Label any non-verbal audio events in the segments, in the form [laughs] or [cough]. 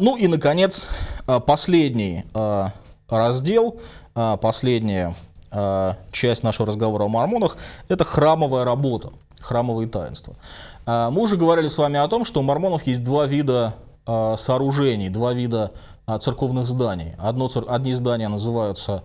Ну и, наконец, э, последний э, раздел, э, последняя часть нашего разговора о мормонах – это храмовая работа, храмовые таинства. Мы уже говорили с вами о том, что у мормонов есть два вида сооружений, два вида церковных зданий. Одно, одни здания называются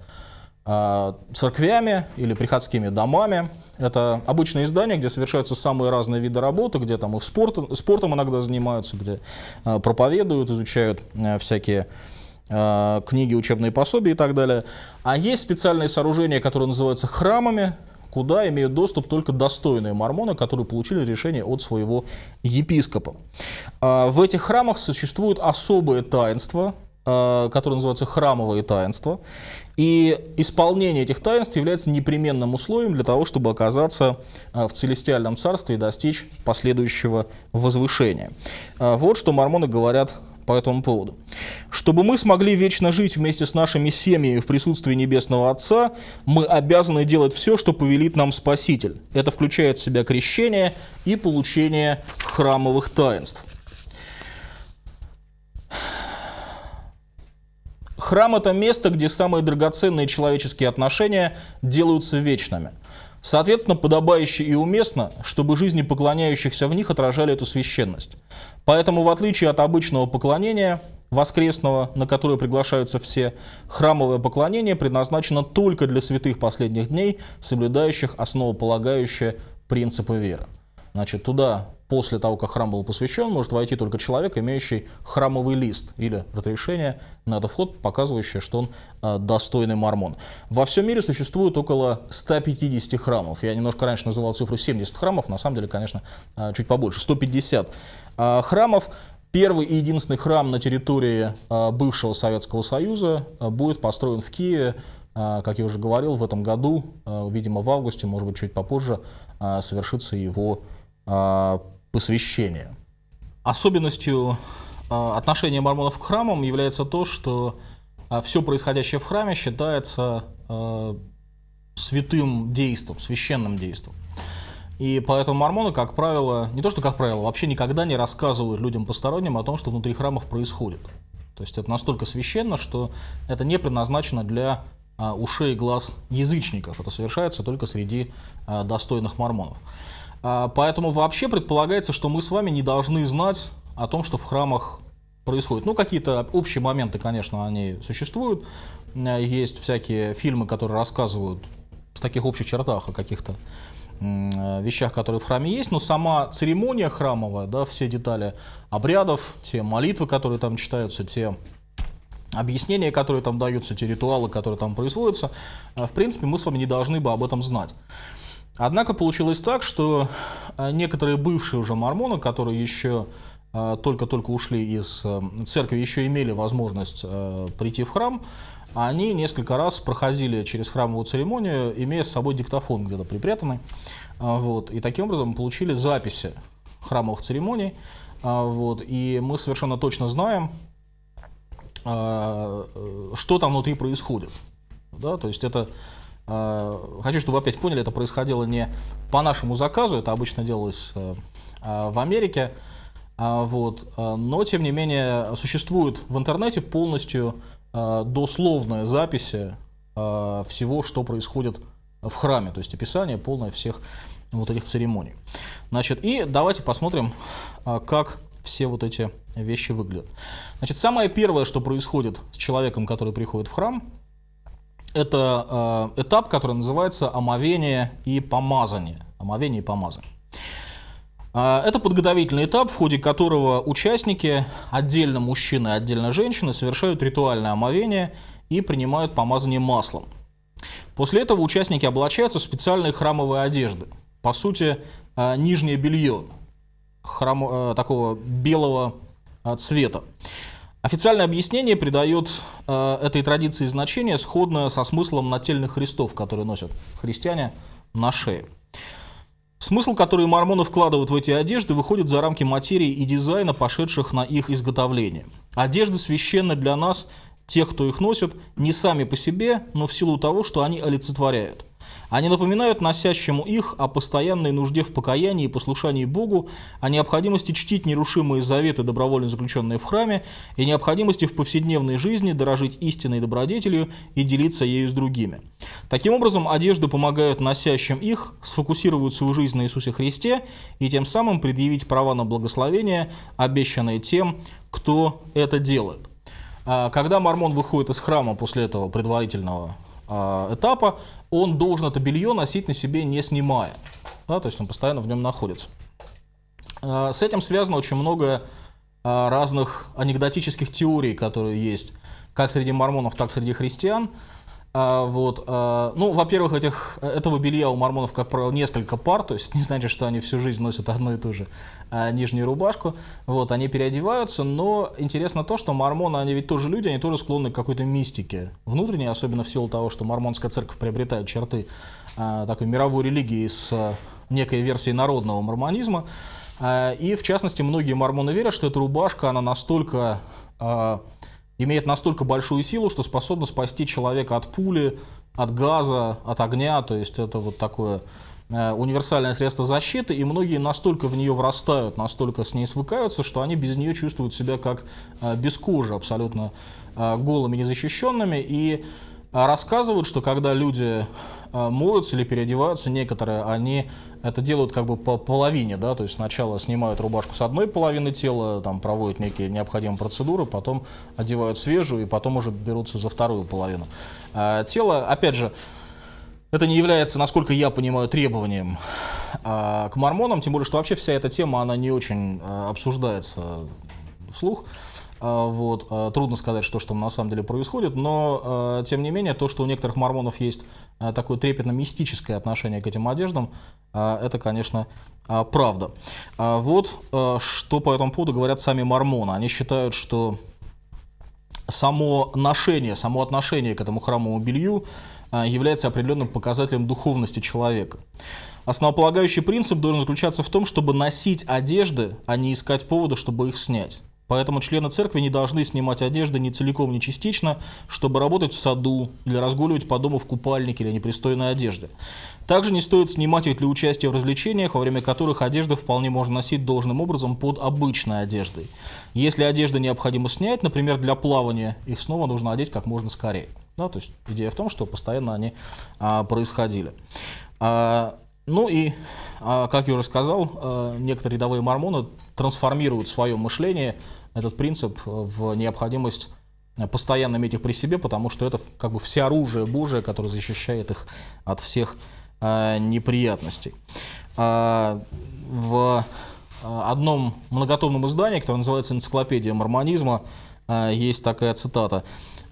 церквями а, или приходскими домами. Это обычные здания, где совершаются самые разные виды работы, где там и спорт, спортом иногда занимаются, где а, проповедуют, изучают а, всякие книги, учебные пособия и так далее. А есть специальные сооружения, которые называются храмами, куда имеют доступ только достойные мормоны, которые получили решение от своего епископа. В этих храмах существуют особые таинства, которые называются храмовые таинства. И исполнение этих таинств является непременным условием для того, чтобы оказаться э, в Целестиальном царстве и достичь последующего возвышения. Э, вот что мормоны говорят по этому поводу. Чтобы мы смогли вечно жить вместе с нашими семьями в присутствии Небесного Отца, мы обязаны делать все, что повелит нам Спаситель. Это включает в себя крещение и получение храмовых таинств. Храм — это место, где самые драгоценные человеческие отношения делаются вечными. Соответственно, подобающе и уместно, чтобы жизни поклоняющихся в них отражали эту священность. Поэтому, в отличие от обычного поклонения, воскресного, на которое приглашаются все, храмовое поклонение предназначено только для святых последних дней, соблюдающих основополагающие принципы веры. Значит, туда после того, как храм был посвящен, может войти только человек, имеющий храмовый лист или разрешение на этот вход, показывающее, что он э, достойный мормон. Во всем мире существует около 150 храмов. Я немножко раньше называл цифру 70 храмов, на самом деле, конечно, э, чуть побольше, 150 э, храмов. Первый и единственный храм на территории бывшего Советского Союза будет построен в Киеве как я уже говорил, в этом году, видимо, в августе, может быть, чуть попозже, совершится его посвящения. Особенностью а, отношения мормонов к храмам является то, что а, все происходящее в храме считается а, святым действом, священным действом. И поэтому мормоны, как правило, не то что как правило, вообще никогда не рассказывают людям посторонним о том, что внутри храмов происходит. То есть это настолько священно, что это не предназначено для ушей и глаз язычников. Это совершается только среди достойных мормонов. А, поэтому вообще предполагается, что мы с вами не должны знать о том, что в храмах происходит. Ну, какие-то общие моменты, конечно, они существуют. Э, есть всякие фильмы, которые рассказывают в таких общих чертах о каких-то э, вещах, которые в храме есть, но сама церемония храмовая, да, все детали обрядов, те молитвы, которые там читаются, те объяснения, которые там даются, те ритуалы, которые там производятся, э, в принципе, мы с вами не должны бы об этом знать. Однако получилось так, что э, некоторые бывшие уже мормоны, которые еще э, только-только ушли из э, церкви, еще имели возможность прийти в храм, они несколько раз проходили через храмовую церемонию, имея с собой диктофон где-то припрятанный. Вот, и таким образом получили записи храмовых церемоний. Вот, и мы совершенно точно знаем, что там внутри происходит. Да, то есть это Э, хочу, чтобы вы опять поняли, это происходило не по нашему заказу, это обычно делалось э, э, в Америке. Вот. Но, тем не менее, существует в интернете полностью дословная запись всего, что происходит в храме, то есть описание полное всех вот этих церемоний. Значит, и давайте посмотрим, как все вот эти вещи выглядят. Значит, самое первое, что происходит с человеком, который приходит в храм – это э, этап, который называется омовение и помазание. Омовение и помазание. Э, это подготовительный этап, в ходе которого участники, отдельно мужчины отдельно женщины, совершают ритуальное омовение и принимают помазание маслом. После этого участники облачаются в специальные храмовые одежды. По сути, э, нижнее белье храм, э, такого белого цвета. Официальное объяснение придает э, этой традиции значение, сходное со смыслом нательных христов, которые носят христиане на шее. Смысл, который мормоны вкладывают в эти одежды, выходит за рамки материи и дизайна, пошедших на их изготовление. Одежды священны для нас, тех, кто их носит, не сами по себе, но в силу того, что они олицетворяют. Они напоминают носящему их о постоянной нужде в покаянии и послушании Богу, о необходимости чтить нерушимые заветы, добровольно заключенные в храме, и необходимости в повседневной жизни дорожить истинной добродетелью и делиться ею с другими. Таким образом, одежды помогают носящим их сфокусировать свою жизнь на Иисусе Христе и тем самым предъявить права на благословение, обещанное тем, кто это делает. А, когда мормон выходит из храма после этого предварительного а, этапа, он должен это белье носить на себе не снимая. Да, то есть он постоянно в нем находится. А, с этим связано очень много а, разных анекдотических теорий, которые есть как среди мормонов, так и среди христиан – а, вот, а, ну, во-первых, этих, этого белья у мормонов, как правило, несколько пар, то есть не значит, что они всю жизнь носят одну и ту же а, нижнюю рубашку. Вот, они переодеваются, но интересно то, что мормоны, они ведь тоже люди, они тоже склонны к какой-то мистике внутренней, особенно в силу того, что мормонская церковь приобретает черты а, такой мировой религии с а, некой версией народного мормонизма. А, и, в частности, многие мормоны верят, что эта рубашка, она настолько а, имеет настолько большую силу, что способна спасти человека от пули, от газа, от огня. То есть это вот такое э, универсальное средство защиты, и многие настолько в нее врастают, настолько с ней свыкаются, что они без нее чувствуют себя как э, без кожи, абсолютно э, голыми, незащищенными. И рассказывают, что когда люди а, моются или переодеваются некоторые, они это делают как бы по половине, да, то есть сначала снимают рубашку с одной половины тела, там проводят некие необходимые процедуры, потом одевают свежую и потом уже берутся за вторую половину. А, тело, опять же, это не является, насколько я понимаю, требованием а, к мормонам, тем более, что вообще вся эта тема, она не очень а, обсуждается вслух. А, вот. А, трудно сказать, что, что там на самом деле происходит, но, тем не менее, то, что у некоторых мормонов есть Э, такое трепетно-мистическое отношение к этим одеждам, э, это, конечно, э, правда. Вот что по этому поводу говорят сами мормоны. Они считают, что само ношение, само отношение к этому храмовому белью является определенным показателем духовности человека. Основополагающий принцип должен заключаться в том, чтобы носить одежды, а не искать повода, чтобы их снять. Поэтому члены церкви не должны снимать одежды ни целиком, ни частично, чтобы работать в саду или разгуливать по дому в купальнике или непристойной одежде. Также не стоит снимать их для участия в развлечениях, во время которых одежда вполне можно носить должным образом под обычной одеждой. Если одежду необходимо снять, например, для плавания, их снова нужно одеть как можно скорее. Да, то есть идея в том, что постоянно они а, происходили. А, ну и, а, как я уже сказал, э, некоторые рядовые мормоны трансформируют свое мышление, этот принцип, э, в необходимость э, постоянно иметь их при себе, потому что это как бы все оружие Божие, которое защищает их от всех неприятностей. В Э, одном многотомном издании, которое называется «Энциклопедия мормонизма», э, есть такая цитата.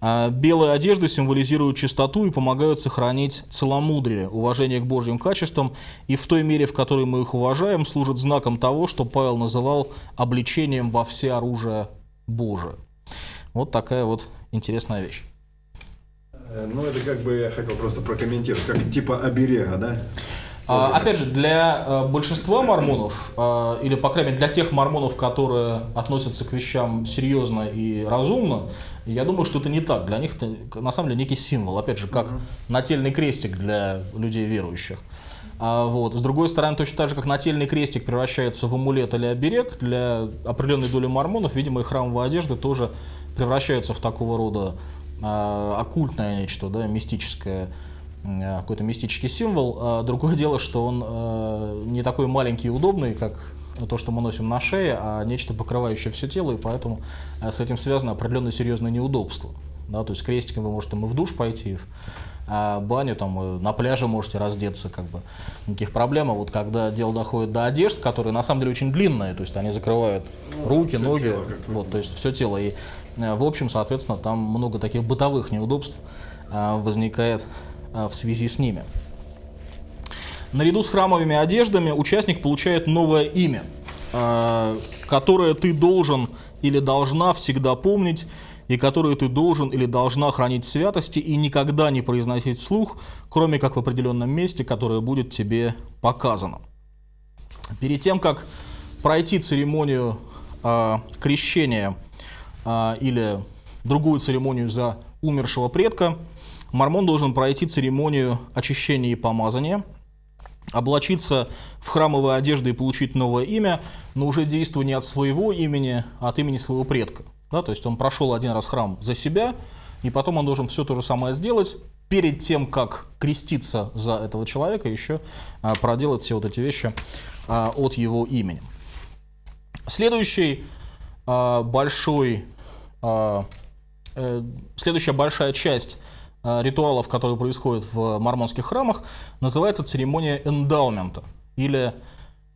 «Э, «Белые одежды символизируют чистоту и помогают сохранить целомудрие, уважение к божьим качествам, и в той мере, в которой мы их уважаем, служат знаком того, что Павел называл обличением во все оружие Божие». Вот такая вот интересная вещь. Ну, это как бы я хотел просто прокомментировать, как типа оберега, да? А, опять же, для э, большинства мормонов, э, или, по крайней мере, для тех мормонов, которые относятся к вещам серьезно и разумно, я думаю, что это не так. Для них это, на самом деле, некий символ. Опять же, как нательный крестик для людей верующих. А, вот. С другой стороны, точно так же, как нательный крестик превращается в амулет или оберег, для определенной доли мормонов, видимо, и храмовая одежда тоже превращается в такого рода э, оккультное нечто, да, мистическое Э, какой-то мистический символ. А другое [laughs] дело, что он э, не такой маленький и удобный, как то, что мы носим на шее, а нечто покрывающее все тело, и поэтому э, с этим связано определенное серьезное неудобство. Да, то есть крестиком вы можете там, и в душ пойти, и в а, баню, там, на пляже можете раздеться, как бы, никаких проблем. А вот когда дело доходит до одежд, которые на самом деле очень длинные, то есть они закрывают ну, руки, ноги, тело, вот, то есть все тело. И, в общем, соответственно, там много таких бытовых неудобств возникает Э, в связи с ними. Наряду с храмовыми одеждами участник получает новое имя, э, которое ты должен или должна всегда помнить, и которое ты должен или должна хранить в святости и никогда не произносить вслух, кроме как в определенном месте, которое будет тебе показано. Перед тем, как пройти церемонию э, крещения или другую церемонию за умершего предка, Мормон должен пройти церемонию очищения и помазания, облачиться в храмовые одежды и получить новое имя, но уже действуя не от своего имени, а от имени своего предка. Да, то есть он прошел один раз храм за себя, и потом он должен все то же самое сделать, перед тем, как креститься за этого человека, еще а, проделать все вот эти вещи а, от его имени. Следующий а, большой, а, э, следующая большая часть Э, ритуалов, которые происходят в мормонских храмах, называется церемония эндаумента или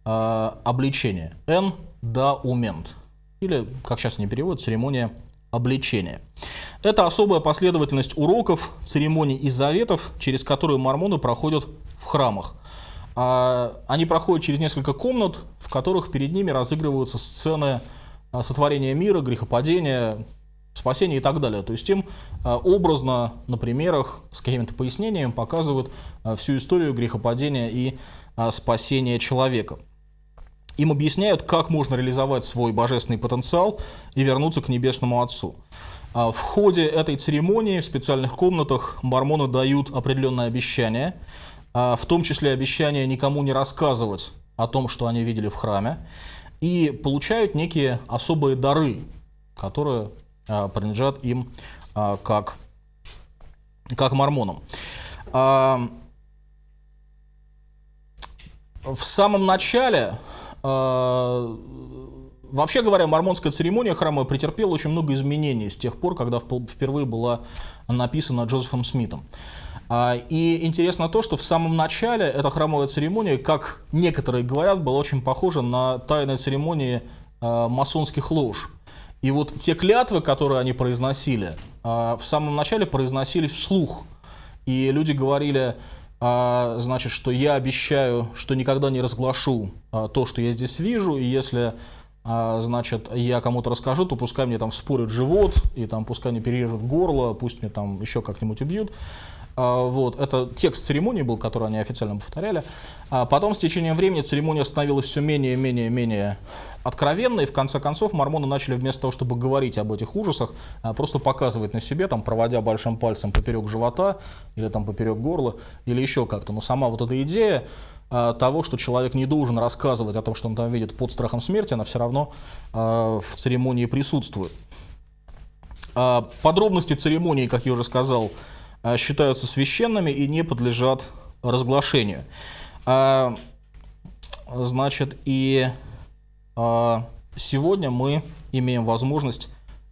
э, обличение. Эндаумент. Или, как сейчас не переводят, церемония обличения. Это особая последовательность уроков, церемоний и заветов, через которые мормоны проходят в храмах. А, они проходят через несколько комнат, в которых перед ними разыгрываются сцены э, сотворения мира, грехопадения, спасения и так далее. То есть им э, образно на примерах с какими то пояснениями показывают э, всю историю грехопадения и э, спасения человека. Им объясняют, как можно реализовать свой божественный потенциал и вернуться к Небесному Отцу. В ходе этой церемонии в специальных комнатах мормоны дают определенное обещание, в том числе обещание никому не рассказывать о том, что они видели в храме, и получают некие особые дары, которые а, принадлежат им а, как, как мормонам. А, в самом начале Вообще говоря, мормонская церемония храма претерпела очень много изменений с тех пор, когда впервые была написана Джозефом Смитом. И интересно то, что в самом начале эта храмовая церемония, как некоторые говорят, была очень похожа на тайные церемонии масонских лож. И вот те клятвы, которые они произносили, а, в самом начале произносились вслух. И люди говорили, а, значит, что я обещаю, что никогда не разглашу а, то, что я здесь вижу, и если значит, я кому-то расскажу, то пускай мне там вспорят живот, и там пускай мне перережут горло, пусть мне там еще как-нибудь убьют. А, вот, это текст церемонии был, который они официально повторяли. А потом с течением времени церемония становилась все менее, и менее, менее откровенной. И в конце концов мормоны начали вместо того, чтобы говорить об этих ужасах, а, просто показывать на себе, там, проводя большим пальцем поперек живота или там поперек горла или еще как-то. Но сама вот эта идея а, того, что человек не должен рассказывать о том, что он там видит под страхом смерти, она все равно в церемонии присутствует. Подробности церемонии, как я уже сказал, а, считаются священными и не подлежат разглашению. А, значит, и а, сегодня мы имеем возможность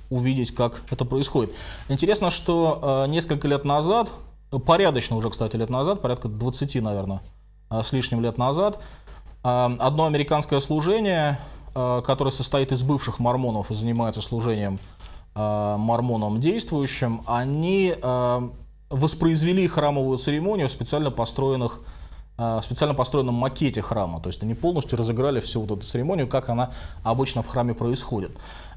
увидеть, как это происходит. Интересно, что несколько лет назад, порядочно уже, кстати, лет назад, порядка 20, наверное, с лишним лет назад, одно американское служение, которое состоит из бывших мормонов и занимается служением мормоном действующим, они воспроизвели храмовую церемонию в специально построенных а, специально построенном макете храма. То есть они полностью разыграли всю вот эту церемонию, как она обычно в храме происходит.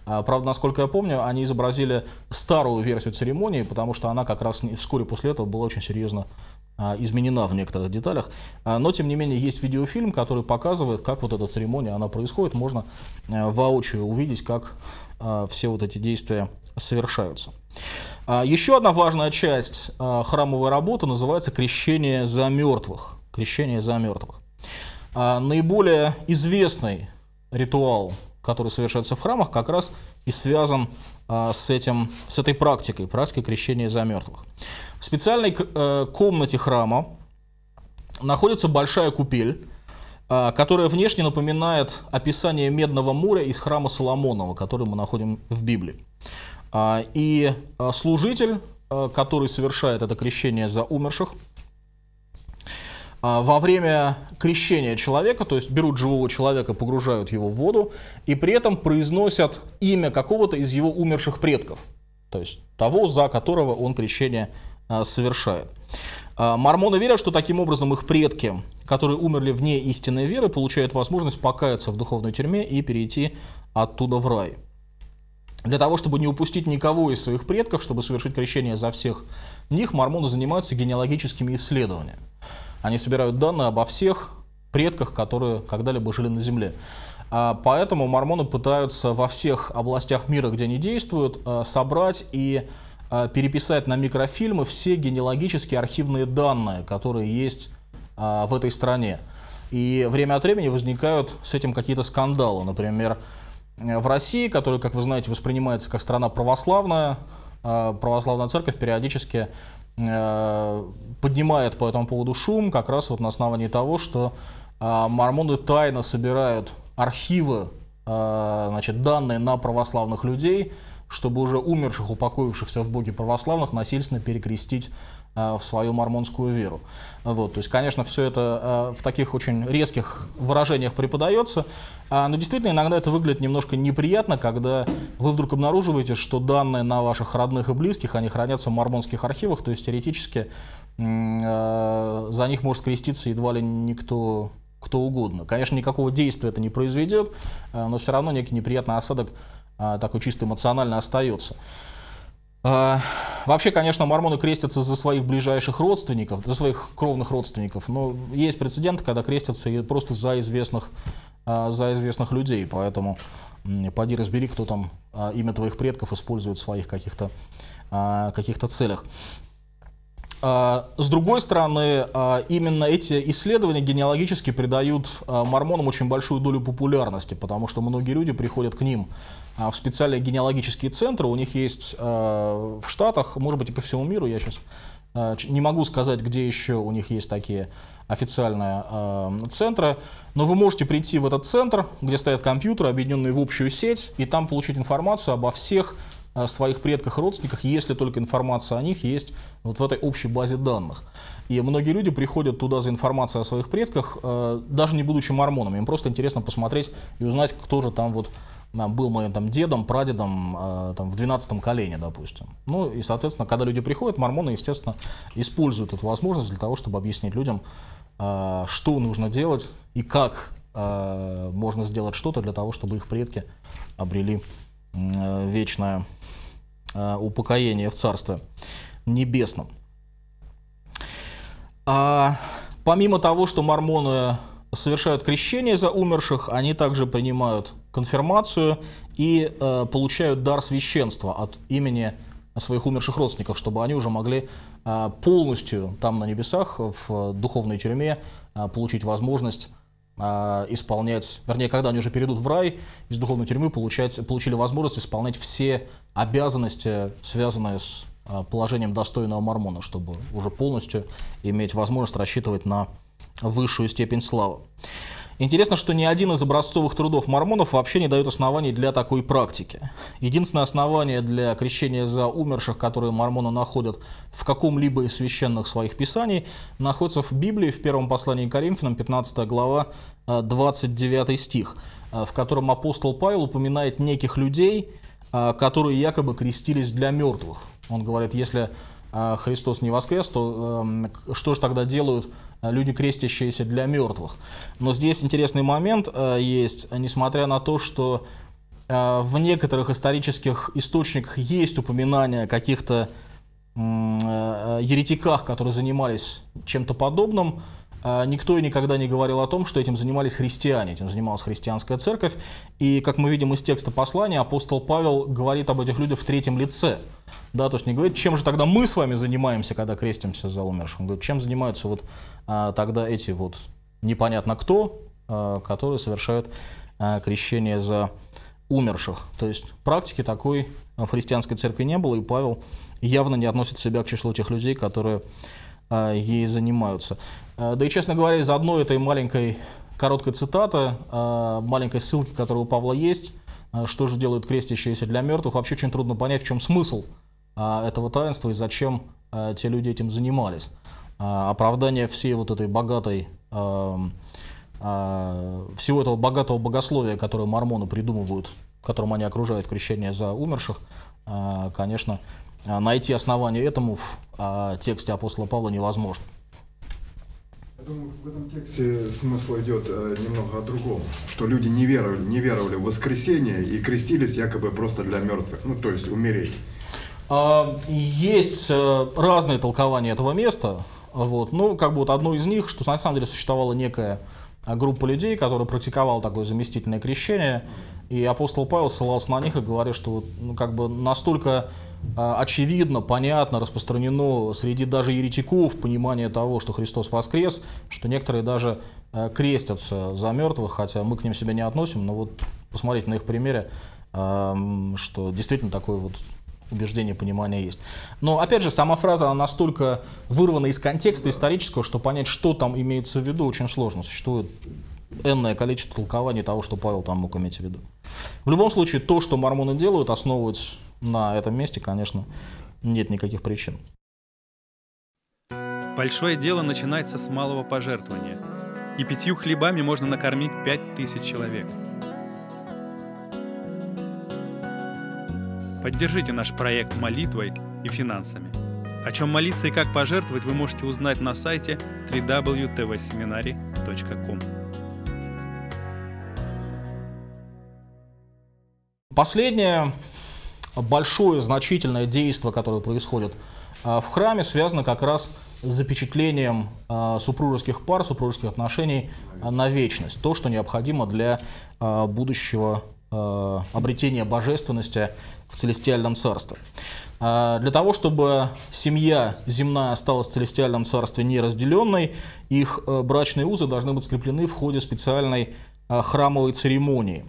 А, правда, насколько я помню, они изобразили старую версию церемонии, потому что она как раз вскоре после этого была очень серьезно а, изменена в некоторых деталях. Но, тем не менее, есть видеофильм, который показывает, как вот эта церемония она происходит. Можно э, воочию увидеть, как все вот эти действия совершаются. Еще одна важная часть храмовой работы называется «Крещение за мертвых» крещение за мертвых. А наиболее известный ритуал, который совершается в храмах, как раз и связан а, с, этим, с этой практикой, практикой крещения за мертвых. В специальной э, комнате храма находится большая купель, а, которая внешне напоминает описание Медного моря из храма Соломонова, который мы находим в Библии. А, и служитель, который совершает это крещение за умерших, а, во время крещения человека, то есть берут живого человека, погружают его в воду, и при этом произносят имя какого-то из его умерших предков, то есть того, за которого он крещение а, совершает. А, мормоны верят, что таким образом их предки, которые умерли вне истинной веры, получают возможность покаяться в духовной тюрьме и перейти оттуда в рай. Для того, чтобы не упустить никого из своих предков, чтобы совершить крещение за всех них, мормоны занимаются генеалогическими исследованиями. Они собирают данные обо всех предках, которые когда-либо жили на Земле. А, поэтому мормоны пытаются во всех областях мира, где они действуют, а, собрать и а, переписать на микрофильмы все генеалогические архивные данные, которые есть в этой стране. И время от времени возникают с этим какие-то скандалы. Например, в России, которая, как вы знаете, воспринимается как страна православная, православная церковь периодически Э, поднимает по этому поводу шум как раз вот на основании того, что э, мормоны тайно собирают архивы, э, значит, данные на православных людей, чтобы уже умерших, упокоившихся в Боге православных насильственно перекрестить Э, в свою мормонскую веру. Вот, то есть, конечно, все это э, в таких очень резких выражениях преподается, а, но действительно иногда это выглядит немножко неприятно, когда вы вдруг обнаруживаете, что данные на ваших родных и близких, они хранятся в мормонских архивах, то есть теоретически э, за них может креститься едва ли никто кто угодно. Конечно, никакого действия это не произведет, но все равно некий неприятный осадок такой чисто эмоционально остается. А, вообще, конечно, мормоны крестятся за своих ближайших родственников, за своих кровных родственников, но есть прецеденты, когда крестятся просто за известных, а, за известных людей, поэтому поди разбери, кто там а, имя твоих предков использует в своих каких-то каких целях. А, с другой стороны, а, именно эти исследования генеалогически придают а, мормонам очень большую долю популярности, потому что многие люди приходят к ним в специальные генеалогические центры. У них есть в Штатах, может быть, и по всему миру, я сейчас не могу сказать, где еще у них есть такие официальные центры, но вы можете прийти в этот центр, где стоят компьютеры, объединенные в общую сеть, и там получить информацию обо всех своих предках и родственниках, если только информация о них есть вот в этой общей базе данных. И многие люди приходят туда за информацией о своих предках, э, даже не будучи мормонами. Им просто интересно посмотреть и узнать, кто же там вот а, был моим там дедом, прадедом э, там, в 12 колене, допустим. Ну и, соответственно, когда люди приходят, мормоны, естественно, используют эту возможность для того, чтобы объяснить людям, э, что нужно делать и как можно сделать что-то для того, чтобы их предки обрели вечное Э, упокоения в Царстве Небесном. А, помимо того, что мормоны совершают крещение за умерших, они также принимают конфирмацию и э, получают дар священства от имени своих умерших родственников, чтобы они уже могли э, полностью там на небесах, в духовной тюрьме, э, получить возможность а, исполнять, вернее, когда они уже перейдут в рай, из духовной тюрьмы получать, получили возможность исполнять все обязанности, связанные с а, положением достойного мормона, чтобы уже полностью иметь возможность рассчитывать на высшую степень славы. Интересно, что ни один из образцовых трудов мормонов вообще не дает оснований для такой практики. Единственное основание для крещения за умерших, которые мормоны находят в каком-либо из священных своих писаний, находится в Библии в первом послании к Коринфянам, 15 глава, 29 э, стих, э, в котором апостол Павел упоминает неких людей, э, которые якобы крестились для мертвых. Он говорит, если Христос не воскрес, то эм, что же тогда делают Э, люди, крестящиеся для мертвых. Но здесь интересный момент э, есть, несмотря на то, что э, в некоторых исторических источниках есть упоминания каких-то еретиках, которые занимались чем-то подобным, а, никто и никогда не говорил о том, что этим занимались христиане, этим занималась христианская церковь. И, как мы видим из текста послания, апостол Павел говорит об этих людях в третьем лице. Да, то есть не говорит, чем же тогда мы с вами занимаемся, когда крестимся за умершим. Он говорит, чем занимаются вот а, тогда эти вот непонятно кто, а, которые совершают а, крещение за умерших. То есть практики такой в христианской церкви не было, и Павел явно не относит себя к числу тех людей, которые а, ей занимаются. А, да и, честно говоря, из одной этой маленькой короткой цитаты, а, маленькой ссылки, которая у Павла есть, а, что же делают крестящиеся для мертвых, вообще очень трудно понять, в чем смысл этого таинства и зачем те люди этим занимались. Оправдание всей вот этой богатой всего этого богатого богословия, которое мормоны придумывают, которым они окружают крещение за умерших, конечно, найти основание этому в тексте апостола Павла невозможно думаю, в этом тексте смысл идет э, немного о другом. Что люди не веровали, не веровали в воскресение и крестились якобы просто для мертвых, ну то есть умереть. А, есть э, разные толкования этого места. Вот. Ну, как бы вот одно из них, что на самом деле существовало некое. А группа людей, которая практиковала такое заместительное крещение, и апостол Павел ссылался на них и говорил, что вот, ну, как бы настолько а, очевидно, понятно, распространено среди даже еретиков понимание того, что Христос воскрес, что некоторые даже а, крестятся за мертвых, хотя мы к ним себя не относим, но вот посмотреть на их примере, что действительно такое вот убеждение, понимание есть. Но, опять же, сама фраза, она настолько вырвана из контекста исторического, что понять, что там имеется в виду, очень сложно. Существует энное количество толкований того, что Павел там мог иметь в виду. В любом случае, то, что мормоны делают, основывать на этом месте, конечно, нет никаких причин. Большое дело начинается с малого пожертвования. И пятью хлебами можно накормить пять тысяч человек – Поддержите наш проект молитвой и финансами. О чем молиться и как пожертвовать вы можете узнать на сайте www.tvseminary.com. Последнее большое значительное действие, которое происходит э, в храме, связано как раз с запечатлением э, супружеских пар, супружеских отношений на вечность. То, что необходимо для э, будущего Э, обретения божественности в Целестиальном Царстве. Э, для того, чтобы семья земная осталась в Целестиальном Царстве неразделенной, их э, брачные узы должны быть скреплены в ходе специальной храмовой церемонии.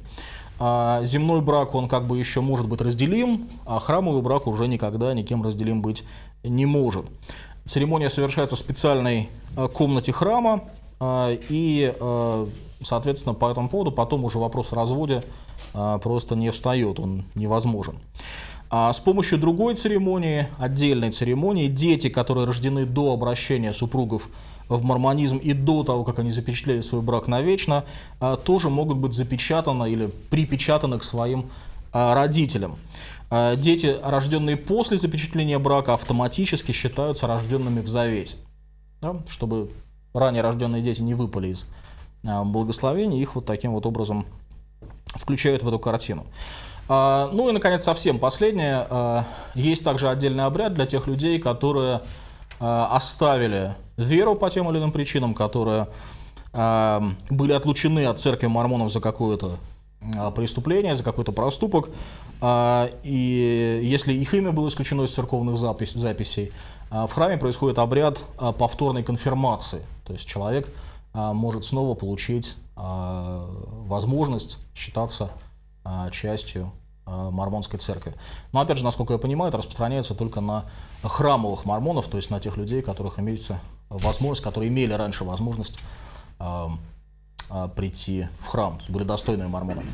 земной брак, он как бы еще может быть разделим, а храмовый брак уже никогда никем разделим быть не может. Церемония совершается в специальной комнате храма, а, и, а, соответственно, по этому поводу потом уже вопрос о разводе а, просто не встает, он невозможен. с помощью другой церемонии, отдельной церемонии, дети, которые рождены до обращения супругов в мормонизм и до того, как они запечатлели свой брак навечно, тоже могут быть запечатаны или припечатаны к своим родителям. Дети, рожденные после запечатления брака, автоматически считаются рожденными в завете. Да? Чтобы ранее рожденные дети не выпали из а, благословения, их вот таким вот образом включают в эту картину. А, ну и, наконец, совсем последнее. А, есть также отдельный обряд для тех людей, которые оставили веру по тем или иным причинам, которые были отлучены от церкви мормонов за какое-то преступление, за какой-то проступок. И если их имя было исключено из церковных запис записей, в храме происходит обряд повторной конфирмации – то есть человек а, может снова получить а, возможность считаться а, частью мормонской церкви. Но опять же, насколько я понимаю, это распространяется только на храмовых мормонов, то есть на тех людей, которых имеется возможность, которые имели раньше возможность прийти в храм, были достойными мормонами.